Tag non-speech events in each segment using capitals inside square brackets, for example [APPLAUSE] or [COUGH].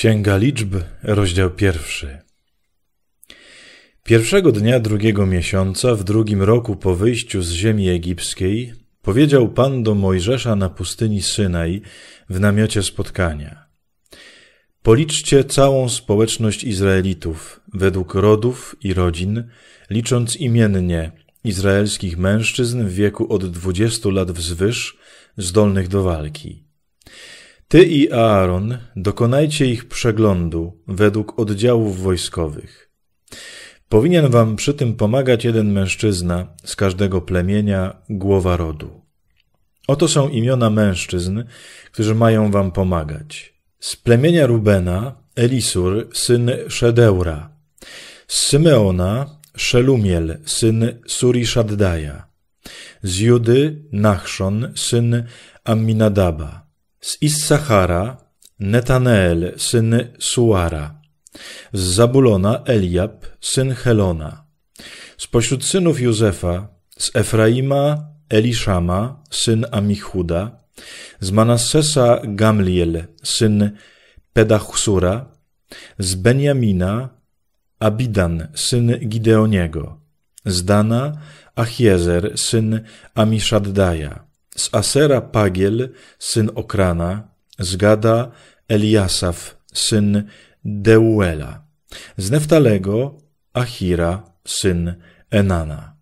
Księga Liczb, rozdział pierwszy. Pierwszego dnia drugiego miesiąca, w drugim roku po wyjściu z ziemi egipskiej, powiedział Pan do Mojżesza na pustyni Synaj w namiocie spotkania. Policzcie całą społeczność Izraelitów, według rodów i rodzin, licząc imiennie izraelskich mężczyzn w wieku od dwudziestu lat wzwyż, zdolnych do walki ty i Aaron dokonajcie ich przeglądu według oddziałów wojskowych. Powinien wam przy tym pomagać jeden mężczyzna z każdego plemienia, głowa rodu. Oto są imiona mężczyzn, którzy mają wam pomagać. Z plemienia Rubena Elisur, syn Szedeura. Z Symeona Szelumiel, syn Surishaddaya. Z Judy Nachszon, syn Amminadaba z Issachara Netaneel, syn Suara, z Zabulona Eliab, syn Helona, spośród synów Józefa, z Efraima Eliszama, syn Amichuda, z Manassesa Gamliel, syn Pedachsura, z Benjamina Abidan, syn Gideoniego, z Dana Achiezer, syn Amishaddaya. Z Asera Pagiel, syn Okrana, z Gada Eliasaf, syn Deuela, z Neftalego Achira, syn Enana.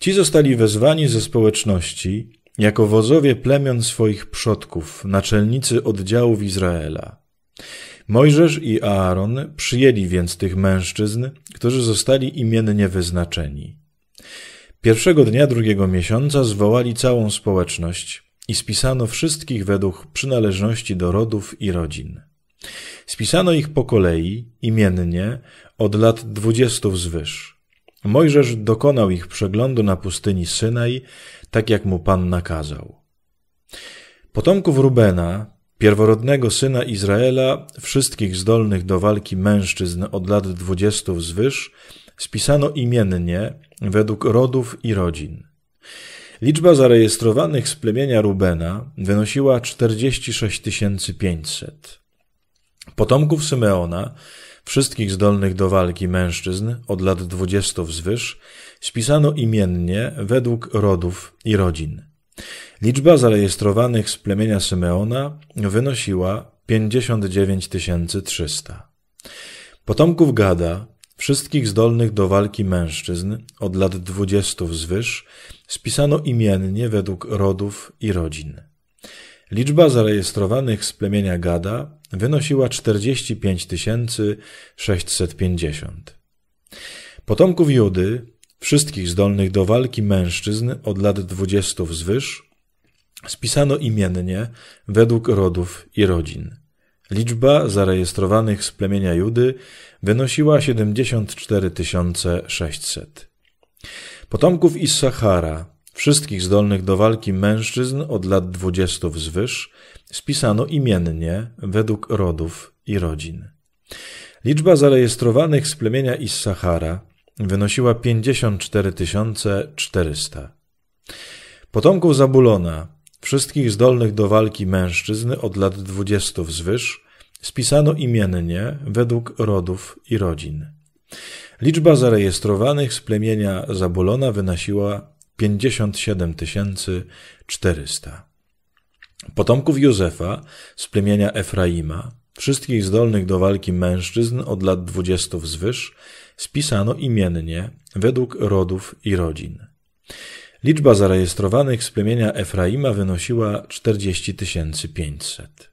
Ci zostali wezwani ze społeczności jako wozowie plemion swoich przodków, naczelnicy oddziałów Izraela. Mojżesz i Aaron przyjęli więc tych mężczyzn, którzy zostali imiennie wyznaczeni. Pierwszego dnia drugiego miesiąca zwołali całą społeczność i spisano wszystkich według przynależności do rodów i rodzin. Spisano ich po kolei, imiennie, od lat dwudziestu wzwyż. Mojżesz dokonał ich przeglądu na pustyni Synaj, tak jak mu Pan nakazał. Potomków Rubena, pierworodnego syna Izraela, wszystkich zdolnych do walki mężczyzn od lat dwudziestu wzwyż, spisano imiennie według rodów i rodzin. Liczba zarejestrowanych z plemienia Rubena wynosiła 46 500. Potomków Symeona, wszystkich zdolnych do walki mężczyzn od lat 20 wzwyż, spisano imiennie według rodów i rodzin. Liczba zarejestrowanych z plemienia Symeona wynosiła 59 300. Potomków Gada, Wszystkich zdolnych do walki mężczyzn od lat dwudziestu wzwyż spisano imiennie według rodów i rodzin. Liczba zarejestrowanych z plemienia Gada wynosiła 45 650. Potomków Judy, wszystkich zdolnych do walki mężczyzn od lat dwudziestu wzwyż, spisano imiennie według rodów i rodzin. Liczba zarejestrowanych z plemienia Judy wynosiła 74 600. Potomków Issachara, wszystkich zdolnych do walki mężczyzn od lat 20 wzwyż, spisano imiennie według rodów i rodzin. Liczba zarejestrowanych z plemienia Issachara wynosiła 54 400. Potomków Zabulona, Wszystkich zdolnych do walki mężczyzn od lat dwudziestu wzwyż spisano imiennie według rodów i rodzin. Liczba zarejestrowanych z plemienia Zabulona wynosiła 57 400. Potomków Józefa z plemienia Efraima, wszystkich zdolnych do walki mężczyzn od lat dwudziestu wzwyż, spisano imiennie według rodów i rodzin. Liczba zarejestrowanych z plemienia Efraima wynosiła 40 500.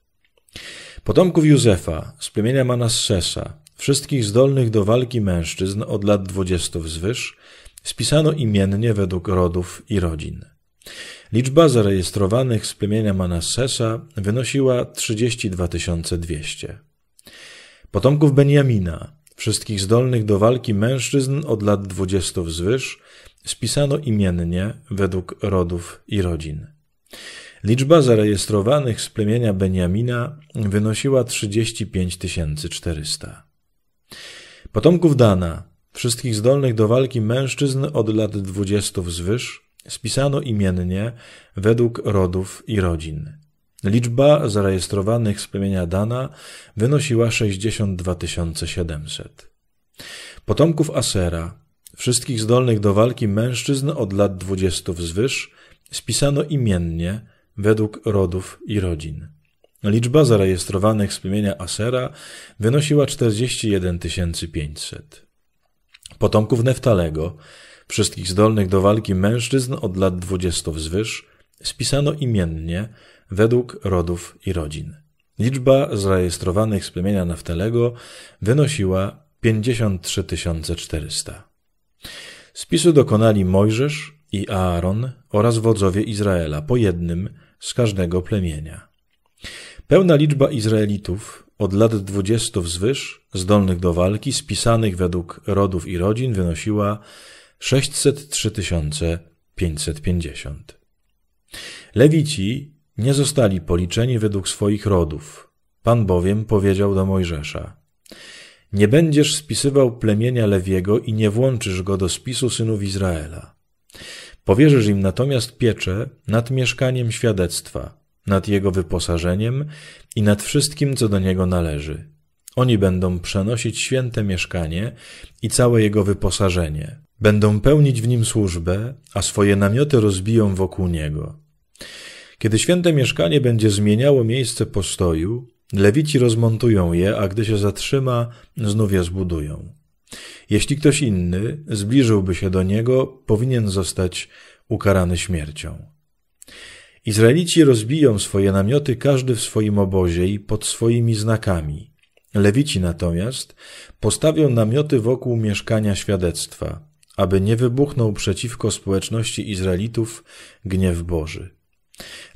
Potomków Józefa z plemienia Manassesa, wszystkich zdolnych do walki mężczyzn od lat 20 wzwyż, spisano imiennie według rodów i rodzin. Liczba zarejestrowanych z plemienia Manassesa wynosiła 32 200. Potomków Benjamina, wszystkich zdolnych do walki mężczyzn od lat 20 wzwyż, spisano imiennie według rodów i rodzin. Liczba zarejestrowanych z plemienia Beniamina wynosiła 35 400. Potomków Dana, wszystkich zdolnych do walki mężczyzn od lat 20 wzwyż, spisano imiennie według rodów i rodzin. Liczba zarejestrowanych z plemienia Dana wynosiła 62 700. Potomków Asera, Wszystkich zdolnych do walki mężczyzn od lat dwudziestu wzwyż spisano imiennie według rodów i rodzin. Liczba zarejestrowanych z plemienia Asera wynosiła 41 500. Potomków Neftalego, wszystkich zdolnych do walki mężczyzn od lat dwudziestu wzwyż, spisano imiennie według rodów i rodzin. Liczba zarejestrowanych z plemienia Neftalego wynosiła 53 400. Spisu dokonali Mojżesz i Aaron oraz wodzowie Izraela, po jednym z każdego plemienia. Pełna liczba Izraelitów od lat dwudziestu wzwyż, zdolnych do walki, spisanych według rodów i rodzin, wynosiła 603 550. Lewici nie zostali policzeni według swoich rodów. Pan bowiem powiedział do Mojżesza: nie będziesz spisywał plemienia Lewiego i nie włączysz go do spisu synów Izraela. Powierzysz im natomiast pieczę nad mieszkaniem świadectwa, nad jego wyposażeniem i nad wszystkim, co do niego należy. Oni będą przenosić święte mieszkanie i całe jego wyposażenie. Będą pełnić w nim służbę, a swoje namioty rozbiją wokół niego. Kiedy święte mieszkanie będzie zmieniało miejsce postoju, Lewici rozmontują je, a gdy się zatrzyma, znów je zbudują. Jeśli ktoś inny zbliżyłby się do niego, powinien zostać ukarany śmiercią. Izraelici rozbiją swoje namioty każdy w swoim obozie i pod swoimi znakami. Lewici natomiast postawią namioty wokół mieszkania świadectwa, aby nie wybuchnął przeciwko społeczności Izraelitów gniew Boży.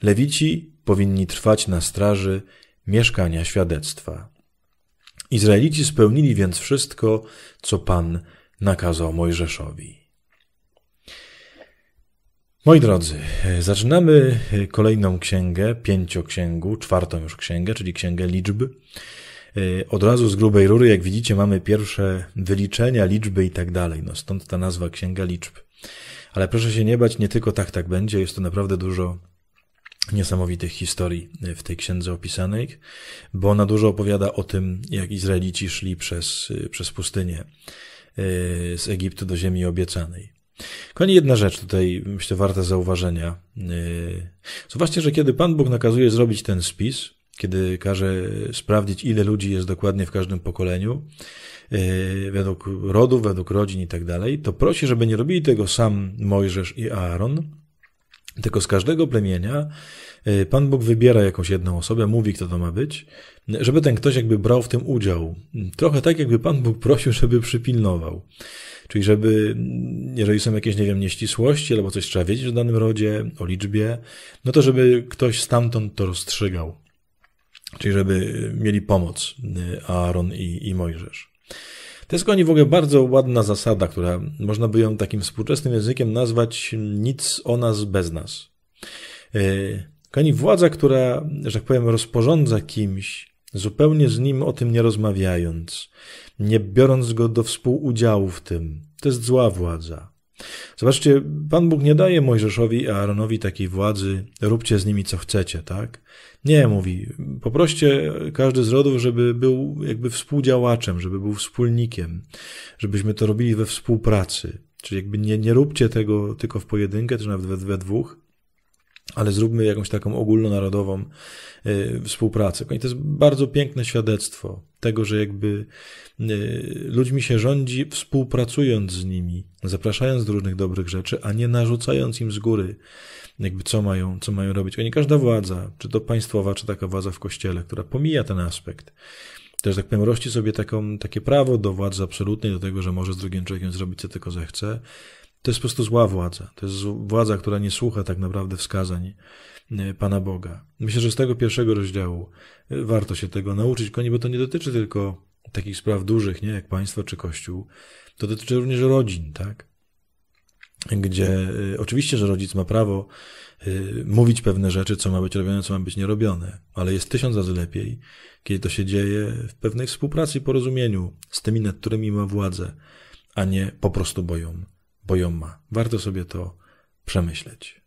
Lewici powinni trwać na straży mieszkania świadectwa. Izraelici spełnili więc wszystko, co Pan nakazał Mojżeszowi. Moi drodzy, zaczynamy kolejną księgę, pięcioksięgu, czwartą już księgę, czyli księgę liczb. Od razu z grubej rury, jak widzicie, mamy pierwsze wyliczenia, liczby i tak dalej. No stąd ta nazwa księga liczb. Ale proszę się nie bać, nie tylko tak tak będzie, jest to naprawdę dużo niesamowitych historii e, w tej księdze opisanej, bo ona dużo opowiada o tym, jak Izraelici szli przez, e, przez pustynię e, z Egiptu do ziemi obiecanej. Kochani, jedna rzecz tutaj, myślę, warta zauważenia. Zobaczcie, że kiedy Pan Bóg nakazuje zrobić ten spis, kiedy każe sprawdzić, ile ludzi jest dokładnie w każdym pokoleniu, według rodów, według rodzin i tak dalej, to prosi, żeby nie robili tego sam Mojżesz i Aaron, tylko z każdego plemienia y, Pan Bóg wybiera jakąś jedną osobę, mówi, kto to ma być, żeby ten ktoś jakby brał w tym udział. Trochę tak, jakby Pan Bóg prosił, [LAUGHS] żeby przypilnował. Czyli żeby, jeżeli są jakieś, nie wiem, nieścisłości albo coś trzeba wiedzieć o danym rodzie, o liczbie, no to żeby ktoś stamtąd to rozstrzygał. Czyli żeby mieli pomoc y, Aaron i, i Mojżesz. To jest koni w ogóle bardzo ładna zasada, która można by ją takim współczesnym językiem nazwać nic o nas bez nas. E, koni władza, która, że tak powiem, rozporządza kimś, zupełnie z nim o tym nie rozmawiając, nie biorąc go do współudziału w tym, to jest zła władza. Zobaczcie, Pan Bóg nie daje Mojżeszowi i Aaronowi takiej władzy, róbcie z nimi co chcecie, tak? Nie, mówi, poproście każdy z rodów, żeby był jakby współdziałaczem, żeby był wspólnikiem, żebyśmy to robili we współpracy. Czyli jakby nie, nie róbcie tego tylko w pojedynkę, czy nawet we, we dwóch, ale zróbmy jakąś taką ogólnonarodową y, współpracę. I to jest bardzo piękne świadectwo tego, że jakby y, ludźmi się rządzi współpracując z nimi, zapraszając do różnych dobrych rzeczy, a nie narzucając im z góry, jakby co mają, co mają robić. Oni każda władza, czy to państwowa, czy taka władza w kościele, która pomija ten aspekt, też tak powiem, rości sobie taką, takie prawo do władzy absolutnej, do tego, że może z drugim człowiekiem zrobić co tylko zechce, to jest po prostu zła władza. To jest władza, która nie słucha tak naprawdę wskazań e, Pana Boga. Myślę, że z tego pierwszego rozdziału e, warto się tego nauczyć, koni, bo to nie dotyczy tylko takich spraw dużych, nie, jak państwo czy kościół. To dotyczy również rodzin, tak? Gdzie e, oczywiście, że rodzic ma prawo mówić pewne rzeczy, co ma być robione, co ma być nierobione, ale jest tysiąc razy lepiej, kiedy to się dzieje w pewnej współpracy i porozumieniu z tymi, nad którymi ma władzę, a nie po prostu boją bo ją ma. Warto sobie to przemyśleć.